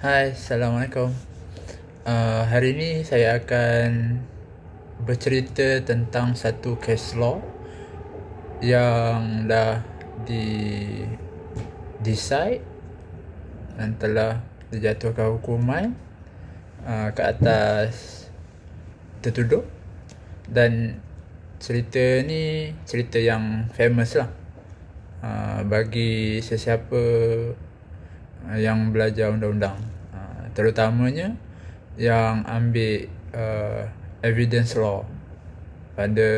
Hai, Assalamualaikum uh, Hari ini saya akan bercerita tentang satu case law Yang dah di decide Dan telah dijatuhkan hukuman uh, Ke atas tertuduh Dan cerita ni cerita yang famous lah uh, Bagi sesiapa Ah, yang belajar undang-undang uh, terutamanya yang ambil uh, evidence law pada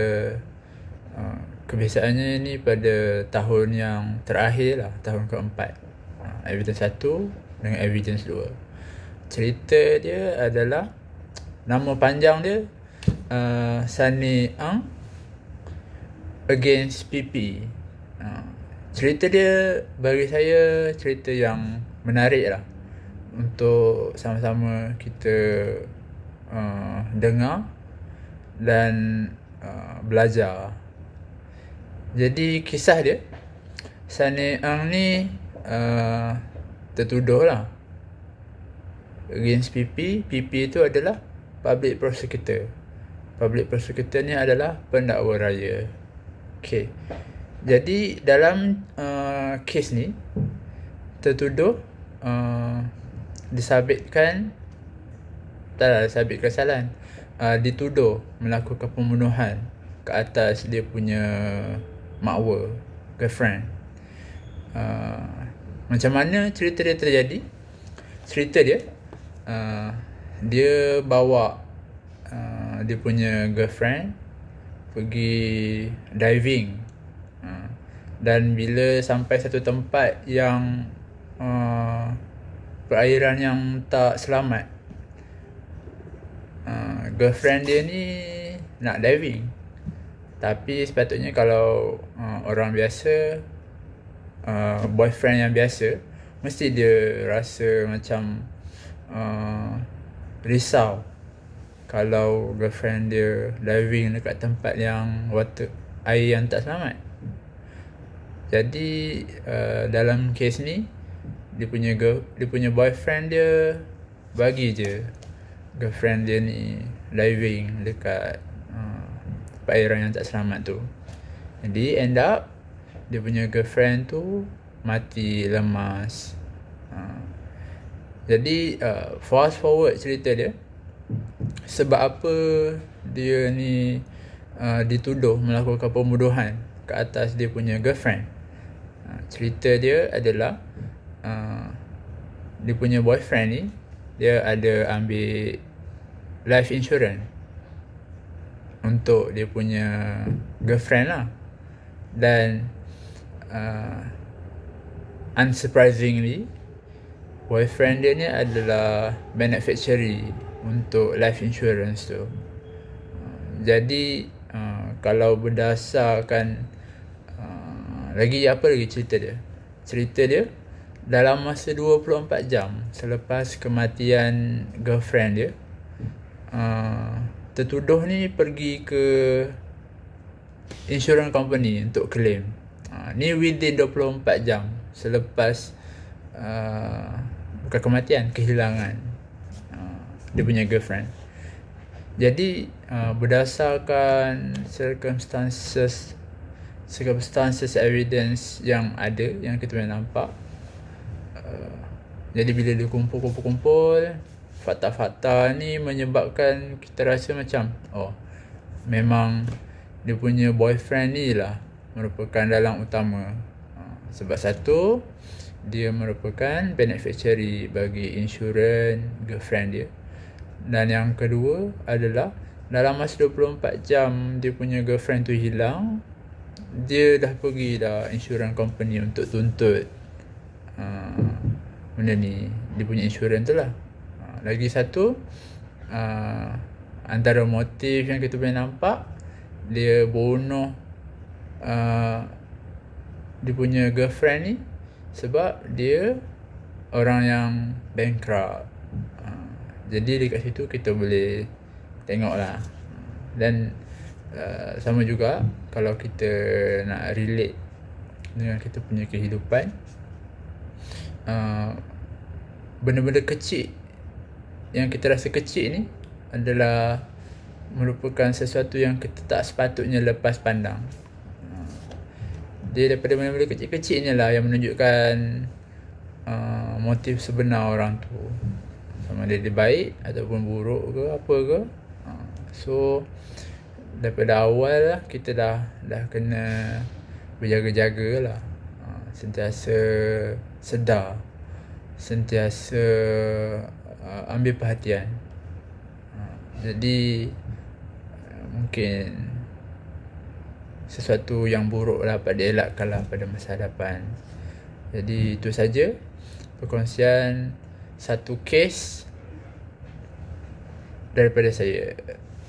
uh, kebiasaannya ini pada tahun yang terakhir lah tahun keempat uh, evidence satu dengan evidence dua cerita dia adalah nama panjang dia uh, Sunny Ang against PP uh, Cerita dia bagi saya cerita yang menarik lah Untuk sama-sama kita uh, dengar dan uh, belajar Jadi kisah dia Sani Ang ni uh, tertuduh lah Against PP, PP itu adalah public prosecutor Public prosecutor ni adalah pendakwa raya Okay jadi dalam uh, kes ni tertuduh uh, disabitkan tak lah, sabit kesalahan uh, dituduh melakukan pembunuhan ke atas dia punya makwa girlfriend uh, macam mana cerita dia terjadi cerita dia uh, dia bawa uh, dia punya girlfriend pergi diving Ha. Dan bila sampai satu tempat yang uh, perairan yang tak selamat, uh, girlfriend dia ni nak diving. Tapi sepatutnya kalau uh, orang biasa, uh, boyfriend yang biasa, mesti dia rasa macam uh, risau kalau girlfriend dia diving dekat tempat yang water air yang tak selamat. Jadi uh, dalam kes ni dia punya girl, dia punya boyfriend dia bagi je girlfriend dia ni living dekat uh, perairan yang tak selamat tu. Jadi end up dia punya girlfriend tu mati lemas. Uh, jadi uh, fast forward cerita dia sebab apa dia ni uh, dituduh melakukan pembunuhan ke atas dia punya girlfriend. Uh, cerita dia adalah uh, dia punya boyfriend ni dia ada ambil life insurance untuk dia punya girlfriend lah dan uh, unsurprisingly boyfriend dia ni adalah manufacturer untuk life insurance tu jadi uh, kalau berdasarkan lagi apa lagi cerita dia? Cerita dia dalam masa 24 jam selepas kematian girlfriend dia, uh, tertuduh ni pergi ke insurance company untuk claim. Uh, ni within 24 jam selepas uh, kematian, kehilangan uh, dia punya girlfriend. Jadi uh, berdasarkan circumstances circumstances evidence yang ada yang kita boleh nampak uh, jadi bila dia kumpul kumpul Fakta-fakta ni menyebabkan kita rasa macam Oh Memang Dia punya boyfriend ni lah Merupakan dalang utama uh, Sebab satu Dia merupakan beneficiary bagi insurans girlfriend dia Dan yang kedua adalah Dalam masa 24 jam dia punya girlfriend tu hilang dia dah pergi dah insurans company untuk tuntut uh, benda ni dia punya insurans tu lah uh, lagi satu uh, antara motif yang kita boleh nampak dia bunuh uh, dia punya girlfriend ni sebab dia orang yang bankrupt uh, jadi dekat situ kita boleh tengok lah dan Uh, sama juga kalau kita nak relate dengan kita punya kehidupan uh, benda-benda kecil yang kita rasa kecil ni adalah merupakan sesuatu yang kita tak sepatutnya lepas pandang uh, dia daripada benda-benda kecil-kecil ni lah yang menunjukkan uh, motif sebenar orang tu sama ada dia baik ataupun buruk ke apa ke uh, so daripada awal lah kita dah dah kena berjaga-jaga lah ha, sentiasa sedar sentiasa uh, ambil perhatian ha, jadi mungkin sesuatu yang buruk lah pada elak kalah pada masa depan jadi itu saja perkongsian satu kes daripada saya